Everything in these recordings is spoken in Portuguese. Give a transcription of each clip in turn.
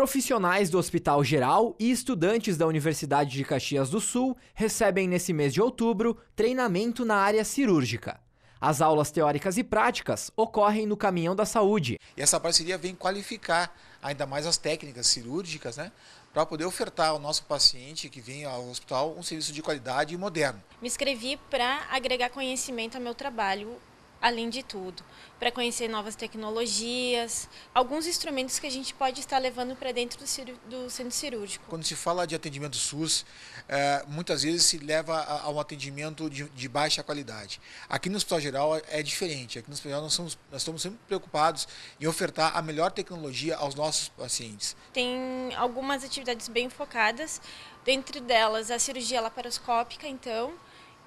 Profissionais do Hospital Geral e estudantes da Universidade de Caxias do Sul recebem nesse mês de outubro treinamento na área cirúrgica. As aulas teóricas e práticas ocorrem no Caminhão da Saúde. E essa parceria vem qualificar ainda mais as técnicas cirúrgicas, né? Para poder ofertar ao nosso paciente que vem ao hospital um serviço de qualidade e moderno. Me inscrevi para agregar conhecimento ao meu trabalho além de tudo, para conhecer novas tecnologias, alguns instrumentos que a gente pode estar levando para dentro do, cir do, centro cirúrgico. Quando se fala de atendimento SUS, é, muitas vezes se leva a, a um atendimento de, de, baixa qualidade. Aqui no Hospital Geral é, é diferente. Aqui no Hospital Geral nós, somos, nós estamos sempre preocupados em ofertar a melhor tecnologia aos nossos pacientes. Tem algumas atividades bem focadas, dentre delas a cirurgia laparoscópica, então,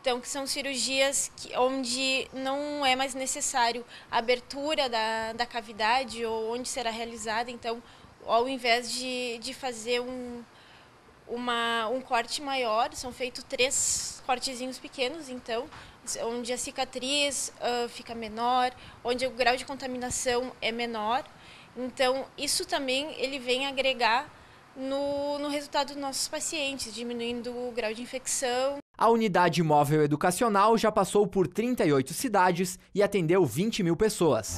então, que são cirurgias que, onde não é mais necessário a abertura da, da cavidade ou onde será realizada. Então, ao invés de, de fazer um, uma, um corte maior, são feitos três cortezinhos pequenos, então, onde a cicatriz uh, fica menor, onde o grau de contaminação é menor. Então, isso também ele vem agregar no, no resultado dos nossos pacientes, diminuindo o grau de infecção. A unidade móvel educacional já passou por 38 cidades e atendeu 20 mil pessoas.